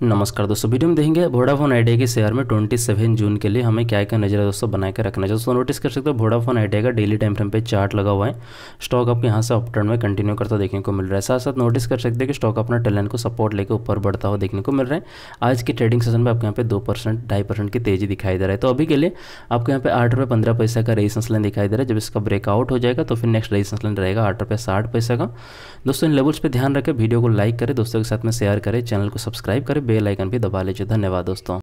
नमस्कार दोस्तों वीडियो में देखेंगे वोडाफोन आइडिया के शेयर में 27 जून के लिए हमें क्या क्या नजर दोस्तों बनाए के रखना है दोस्तों नोटिस कर सकते हो वोडाफोन आइडिया का डेली टाइम फ्रेम पे चार्ट लगा हुआ है स्टॉक आपके यहाँ से अपटर्न में कंटिन्यू करता देखने को मिल रहा है साथ साथ नोटिस कर सकते हैं कि स्टॉक अपना टेलन को सपोर्ट लेकर ऊपर बढ़ता हुआ देखने को मिल रहा है आज की ट्रेडिंग सेशन में आपके यहाँ पे दो परसेंट ढाई परसेंट की तेजी दिखाई दे रहा है तो अभी के लिए आपके यहाँ पे आठ रुपये पंद्रह पैसा का रेजिस्टेंस लाइन दिखाई दे रहा है जब इसका ब्रेकआउट हो जाएगा तो फिर नेक्स्ट रेजिस्टेंस लाइन रहेगा आठ रुपये साठ पैसा का दोस्तों इन लेवल्स पर ध्यान रखें वीडियो को लाइक करें दोस्तों के साथ में शेयर करें चैनल को सब्सक्राइब करें बेल आइकन भी दबा लीजिए धन्यवाद दोस्तों